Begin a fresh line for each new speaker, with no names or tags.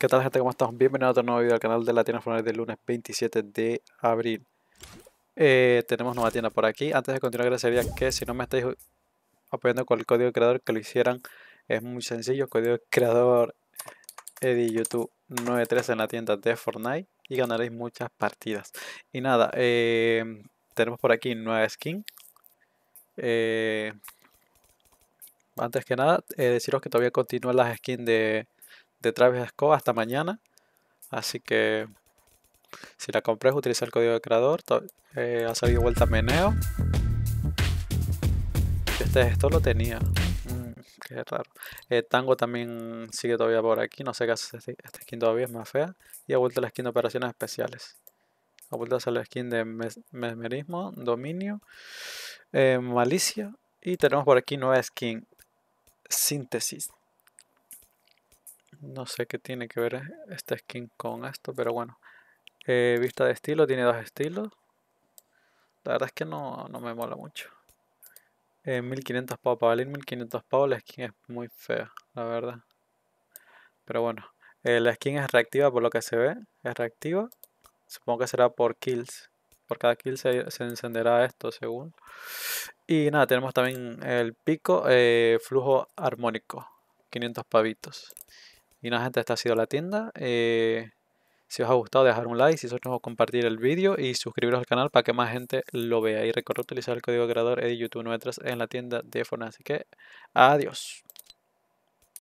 ¿Qué tal gente? ¿Cómo estamos? Bienvenidos a otro nuevo video al canal de la tienda Fortnite del lunes 27 de abril. Eh, tenemos nueva tienda por aquí. Antes de continuar, agradecería que si no me estáis apoyando con el código creador, que lo hicieran. Es muy sencillo, código creador Eddie YouTube 93 en la tienda de Fortnite y ganaréis muchas partidas. Y nada, eh, tenemos por aquí nueva skin. Eh, antes que nada, deciros que todavía continúan las skins de de Travis Scott hasta mañana. Así que si la compras, utiliza el código de creador. Eh, ha salido vuelta meneo. Este esto lo tenía. Mm, qué raro. Eh, Tango también sigue todavía por aquí. No sé qué hace esta este skin todavía, es más fea. Y ha vuelto la skin de operaciones especiales. Ha vuelto a la skin de mesmerismo, dominio, eh, malicia. Y tenemos por aquí nueva skin, síntesis. No sé qué tiene que ver esta skin con esto, pero bueno. Eh, vista de estilo, tiene dos estilos. La verdad es que no, no me mola mucho. 1500 eh, pavos, para valer 1500 pavos la skin es muy fea, la verdad. Pero bueno, eh, la skin es reactiva por lo que se ve, es reactiva. Supongo que será por kills. Por cada kill se, encenderá esto, según. Y nada, tenemos también el pico, flujo armónico, 500 pavitos. Y nada gente, esta ha sido la tienda. Eh, si os ha gustado dejar un like, si os ha gustado compartir el vídeo y suscribiros al canal para que más gente lo vea. Y recordad utilizar el código creador YouTube 93 en la tienda de Fortnite. Así que adiós.